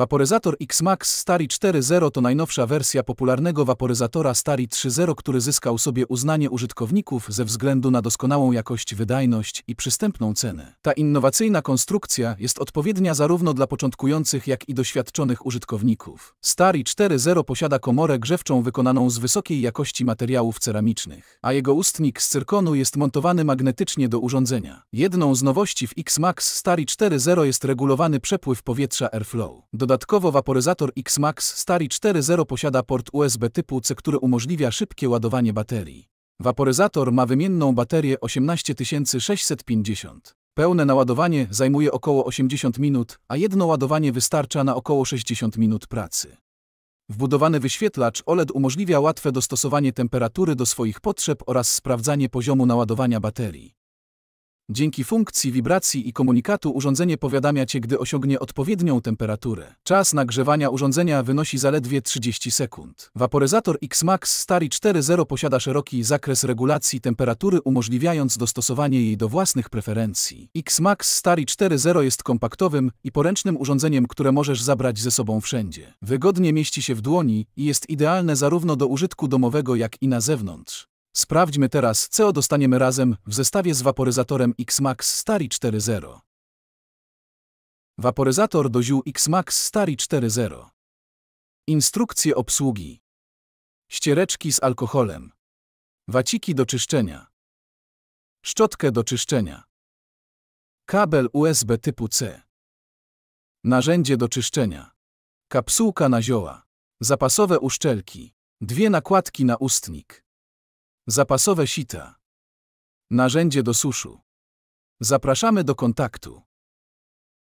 Waporyzator X-Max Stari 4.0 to najnowsza wersja popularnego waporyzatora Stari 3.0, który zyskał sobie uznanie użytkowników ze względu na doskonałą jakość, wydajność i przystępną cenę. Ta innowacyjna konstrukcja jest odpowiednia zarówno dla początkujących, jak i doświadczonych użytkowników. Stari 4.0 posiada komorę grzewczą wykonaną z wysokiej jakości materiałów ceramicznych, a jego ustnik z cyrkonu jest montowany magnetycznie do urządzenia. Jedną z nowości w X-Max Stari 4.0 jest regulowany przepływ powietrza Airflow. Dodatkowo waporyzator X-Max 4.0 posiada port USB typu C, który umożliwia szybkie ładowanie baterii. Waporyzator ma wymienną baterię 18650. Pełne naładowanie zajmuje około 80 minut, a jedno ładowanie wystarcza na około 60 minut pracy. Wbudowany wyświetlacz OLED umożliwia łatwe dostosowanie temperatury do swoich potrzeb oraz sprawdzanie poziomu naładowania baterii. Dzięki funkcji wibracji i komunikatu urządzenie powiadamia Cię, gdy osiągnie odpowiednią temperaturę. Czas nagrzewania urządzenia wynosi zaledwie 30 sekund. Waporyzator X-Max 4.0 posiada szeroki zakres regulacji temperatury, umożliwiając dostosowanie jej do własnych preferencji. X-Max 4.0 jest kompaktowym i poręcznym urządzeniem, które możesz zabrać ze sobą wszędzie. Wygodnie mieści się w dłoni i jest idealne zarówno do użytku domowego, jak i na zewnątrz. Sprawdźmy teraz, co dostaniemy razem w zestawie z waporyzatorem X-Max Stari 4.0. Waporyzator do ziół X-Max Stari 4.0. Instrukcje obsługi. Ściereczki z alkoholem. Waciki do czyszczenia. Szczotkę do czyszczenia. Kabel USB typu C. Narzędzie do czyszczenia. Kapsułka na zioła. Zapasowe uszczelki. Dwie nakładki na ustnik. Zapasowe sita. Narzędzie do suszu. Zapraszamy do kontaktu.